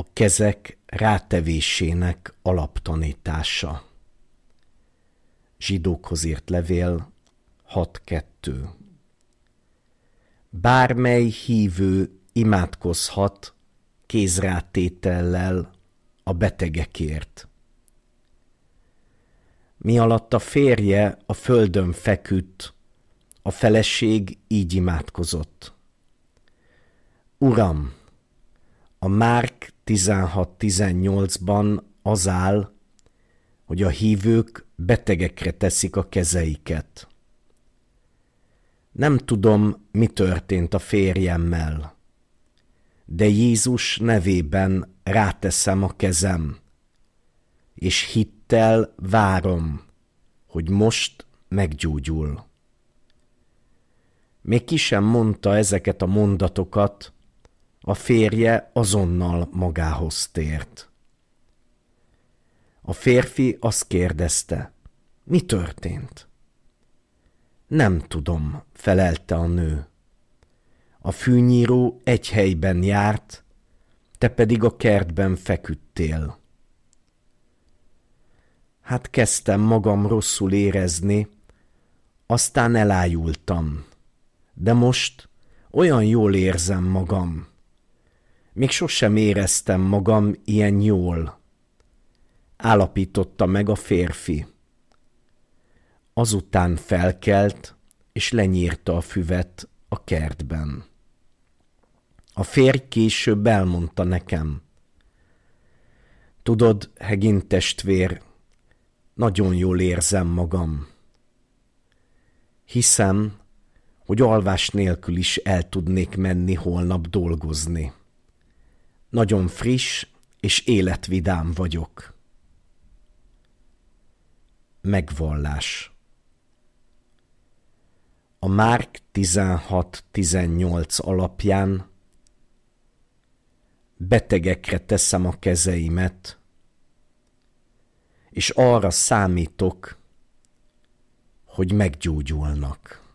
a kezek rátevésének alaptanítása. Zsidókhoz írt levél 6.2 Bármely hívő imádkozhat kézrátétellel a betegekért. Mi alatt a férje a földön feküdt, a feleség így imádkozott. Uram, a Márk 16-18-ban az áll, hogy a hívők betegekre teszik a kezeiket. Nem tudom, mi történt a férjemmel, de Jézus nevében ráteszem a kezem, és hittel várom, hogy most meggyógyul. Még ki sem mondta ezeket a mondatokat, a férje azonnal magához tért. A férfi azt kérdezte, mi történt? Nem tudom, felelte a nő. A fűnyíró egy helyben járt, te pedig a kertben feküdtél. Hát kezdtem magam rosszul érezni, aztán elájultam. De most olyan jól érzem magam. Még sosem éreztem magam ilyen jól. Állapította meg a férfi. Azután felkelt, és lenyírta a füvet a kertben. A férj később elmondta nekem. Tudod, Hegin testvér, nagyon jól érzem magam. Hiszem, hogy alvás nélkül is el tudnék menni holnap dolgozni. Nagyon friss és életvidám vagyok. Megvallás A Márk 16-18 alapján betegekre teszem a kezeimet, és arra számítok, hogy meggyógyulnak.